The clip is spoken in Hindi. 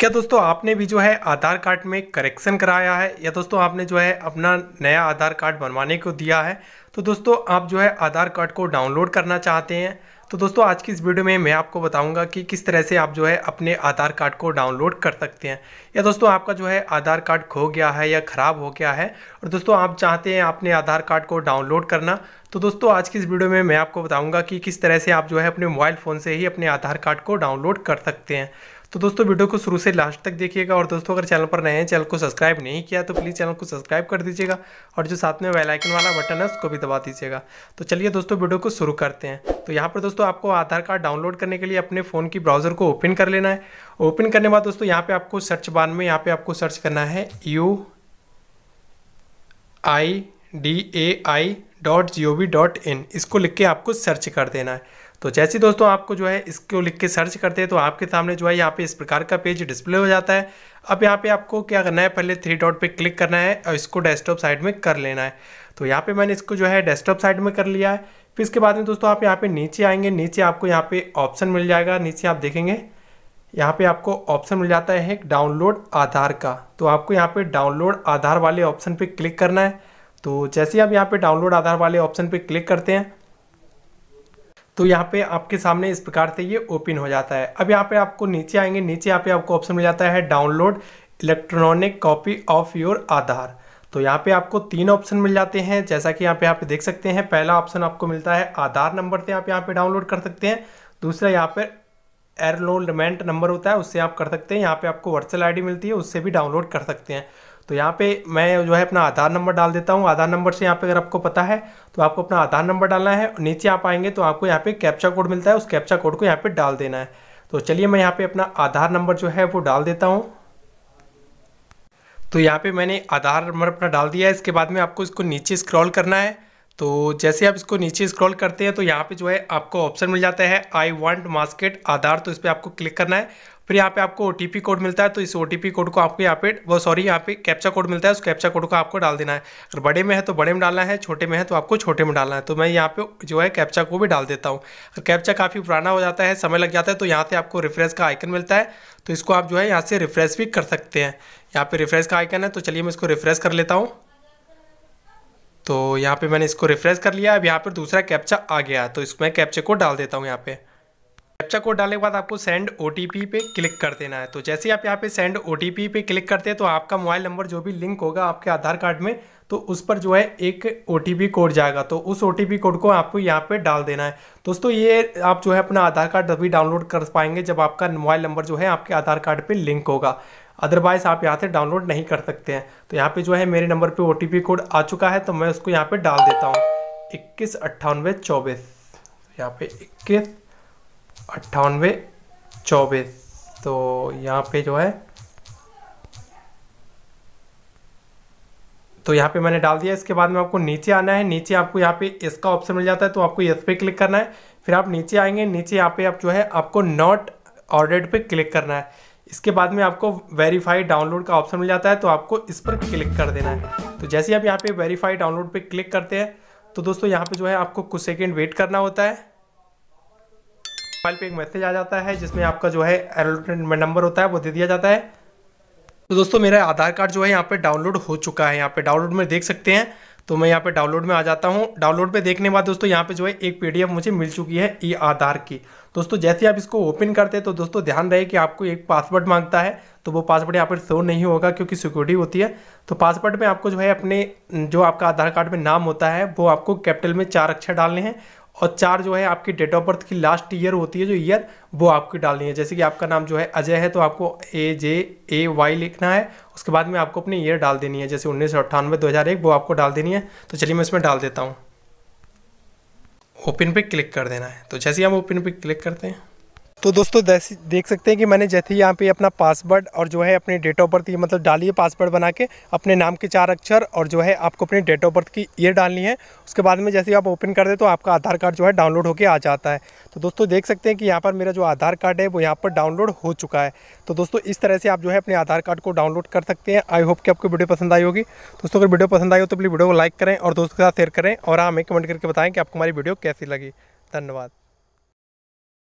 क्या दोस्तों आपने भी जो है आधार कार्ड में करेक्शन कराया है या दोस्तों आपने जो है अपना नया आधार कार्ड बनवाने को दिया है तो दोस्तों आप जो है आधार कार्ड को डाउनलोड करना चाहते हैं तो दोस्तों आज की इस वीडियो में मैं आपको बताऊंगा कि किस तरह से आप जो है अपने आधार कार्ड को डाउनलोड कर सकते हैं या दोस्तों आपका जो है आधार कार्ड खो गया है या ख़राब हो गया है और दोस्तों आप चाहते हैं अपने आधार कार्ड को डाउनलोड करना तो दोस्तों आज की इस वीडियो में मैं आपको बताऊंगा कि किस तरह से आप जो है अपने मोबाइल फ़ोन से ही अपने आधार कार्ड को डाउनलोड कर सकते हैं तो दोस्तों वीडियो को शुरू से लास्ट तक देखिएगा और दोस्तों अगर चैनल पर नए हैं चैनल को सब्सक्राइब नहीं किया तो प्लीज़ चैनल को सब्सक्राइब कर दीजिएगा और जो साथ में वेलाइकन वाला बटन है उसको भी भी दबा दीजिएगा तो चलिए दोस्तों वीडियो को शुरू करते हैं तो यहाँ पर दोस्तों आपको आधार कार्ड डाउनलोड करने के लिए अपने फ़ोन की ब्राउज़र को ओपन कर लेना है ओपन करने के बाद दोस्तों यहाँ पर आपको सर्च बार में यहाँ पर आपको सर्च करना है U I D A I dot G O V dot in इसको लिख के आपको सर्च कर देना है तो जैसे दोस्तों आपको जो है इसको लिख के सर्च करते हैं तो आपके सामने जो है यहाँ पे इस प्रकार का पेज डिस्प्ले हो जाता है अब यहाँ पे आपको क्या करना है पहले थ्री डॉट पे क्लिक करना है और इसको डेस्कटॉप साइड में कर लेना है तो यहाँ पे मैंने इसको जो है डेस्कटॉप साइड में कर लिया है फिर इसके बाद में दोस्तों आप यहाँ पे नीचे आएंगे नीचे आपको यहाँ पे ऑप्शन मिल जाएगा नीचे आप देखेंगे यहाँ पे आपको ऑप्शन मिल जाता है डाउनलोड आधार का तो आपको यहाँ पे डाउनलोड आधार वाले ऑप्शन पे क्लिक करना है तो जैसे आप यहाँ पे डाउनलोड आधार वाले ऑप्शन पे क्लिक करते हैं तो यहाँ पे आपके सामने इस प्रकार से ये ओपन हो जाता है अब यहाँ पे आपको नीचे आएंगे नीचे यहाँ पे आपको ऑप्शन मिल जाता है download electronic copy of your Aadhaar तो यहाँ पे आपको तीन ऑप्शन मिल जाते हैं जैसा कि यहाँ पे यहाँ पे देख सकते हैं पहला ऑप्शन आपको मिलता है आधार नंबर से आप यहाँ पे डाउनलोड कर सकते हैं दूसरा यहाँ पर एरलोलमेंट नंबर होता है उससे आप कर सकते हैं यहाँ पे आपको वर्चुअल आईडी मिलती है उससे भी डाउनलोड कर सकते हैं तो यहाँ पे मैं जो है अपना आधार नंबर डाल देता हूँ आधार नंबर से यहाँ पे अगर आपको पता है तो आपको अपना आधार नंबर डालना है नीचे आप आएंगे तो आपको यहाँ पे कैप्चा कोड मिलता है उस कैप्चा कोड को यहाँ पे डाल देना है तो चलिए मैं यहाँ पे अपना आधार नंबर जो है वो डाल देता हूँ तो यहाँ पे मैंने आधार नंबर अपना डाल दिया है इसके बाद में आपको इसको नीचे स्क्रॉल करना है तो जैसे आप इसको नीचे स्क्रॉल करते हैं तो यहाँ पे जो है आपको ऑप्शन मिल जाता है आई वांट मास्केट आधार तो इस पर आपको क्लिक करना है फिर यहाँ पे आपको ओ कोड मिलता है तो इस ओ कोड को आपको यहाँ पे वो सॉरी यहाँ पे कैप्चा कोड मिलता है उस कैप्चा कोड को आपको डाल देना है अगर बड़े में है तो बड़े में डालना है छोटे में है तो आपको छोटे में डालना है तो मैं यहाँ पे जो है कैप्चा को भी डाल देता हूँ अगर कैप्चा काफ़ी पुराना हो जाता है समय लग जाता है तो यहाँ से आपको रिफ्रेश का आइकन मिलता है तो इसको आप जो है यहाँ से रिफ्रेश भी कर सकते हैं यहाँ पर रिफ्रेश का आइकन है तो चलिए मैं इसको रिफ्रेश कर लेता हूँ तो यहाँ पे मैंने इसको रिफ्रेश कर लिया अब यहाँ पर दूसरा कैप्चा आ गया तो इसमें कैप्चे को डाल देता हूँ यहाँ पे कैप्चा कोड डालने के बाद आपको सेंड ओ पे क्लिक कर देना है तो जैसे ही आप यहाँ पे सेंड ओ पे क्लिक करते हैं तो आपका मोबाइल नंबर जो भी लिंक होगा आपके आधार कार्ड में तो उस पर जो है एक ओ कोड जाएगा तो उस ओ कोड को आपको यहाँ पे डाल देना है दोस्तों ये आप जो है अपना आधार कार्ड अभी डाउनलोड कर पाएंगे जब आपका मोबाइल नंबर जो है आपके आधार कार्ड पर लिंक होगा अदरवाइज़ आप यहाँ से डाउनलोड नहीं कर सकते हैं तो यहाँ पे जो है मेरे नंबर पे ओ कोड आ चुका है तो मैं उसको यहाँ पे डाल देता हूँ इक्कीस अट्ठानवे चौबीस यहाँ पे इक्कीस अट्ठानवे चौबीस तो यहाँ पे जो है तो यहाँ पे मैंने डाल दिया इसके बाद में आपको नीचे आना है नीचे आपको यहाँ पे इसका ऑप्शन मिल जाता है तो आपको यस पे क्लिक करना है फिर आप नीचे आएंगे नीचे यहाँ पे आप जो है आपको नॉट ऑर्डर्ड पे क्लिक करना है इसके बाद में आपको वेरीफाई डाउनलोड का ऑप्शन मिल जाता है तो आपको इस पर क्लिक कर देना है तो जैसे आप यहाँ पे वेरीफाई डाउनलोड पे क्लिक करते हैं तो दोस्तों यहाँ पे जो है आपको कुछ सेकंड वेट करना होता है मोबाइल पे एक मैसेज आ जाता है जिसमें आपका जो है एलोटमेंट नंबर होता है वो दे दिया जाता है तो दोस्तों मेरा आधार कार्ड जो है यहाँ पे डाउनलोड हो चुका है यहाँ पे डाउनलोड में देख सकते हैं तो मैं यहाँ पे डाउनलोड में आ जाता हूँ डाउनलोड पे देखने बाद दोस्तों यहाँ पे जो है एक पीडीएफ मुझे मिल चुकी है ई आधार की दोस्तों जैसे आप इसको ओपन करते हैं तो दोस्तों ध्यान रहे कि आपको एक पासवर्ड मांगता है तो वो पासवर्ड यहाँ पर शो नहीं होगा क्योंकि सिक्योरिटी होती है तो पासवर्ड में आपको जो है अपने जो आपका आधार कार्ड में नाम होता है वो आपको कैपिटल में चार अक्षर डालने हैं और चार जो है आपकी डेट ऑफ बर्थ की लास्ट ईयर होती है जो ईयर वो आपकी डालनी है जैसे कि आपका नाम जो है अजय है तो आपको ए जे ए वाई लिखना है उसके बाद में आपको अपनी ईयर डाल देनी है जैसे उन्नीस सौ अट्ठानवे दो हज़ार एक वो आपको डाल देनी है तो चलिए मैं इसमें डाल देता हूँ ओपन पे क्लिक कर देना है तो जैसे ही हम ओपन पे क्लिक करते हैं तो दोस्तों देख सकते हैं कि मैंने जैसे ही यहाँ पे अपना पासवर्ड और जो है अपने डेट ऑफ बर्थ ये मतलब डालिए पासवर्ड बना के अपने नाम के चार अक्षर और जो है आपको अपने डेट ऑफ बर्थ की ईयर डालनी है उसके बाद में जैसे ही आप ओपन कर दे तो आपका आधार कार्ड जो है डाउनलोड होकर आ जाता है तो दोस्तों देख सकते हैं कि यहाँ पर मेरा जो आधार कार्ड है वो यहाँ पर डाउनलोड हो चुका है तो दोस्तों इस तरह से आप जो है अपने आधार कार्ड को डाउनलोड कर सकते हैं आई होप कि आपको वीडियो पसंद आई होगी दोस्तों अगर वीडियो पसंद आई हो तो प्लीज़ वीडियो को लाइक करें और दोस्तों के साथ शेयर करें और हाँ, हमें कमेंट करके बताएँ कि आपको हमारी वीडियो कैसी लगी धन्यवाद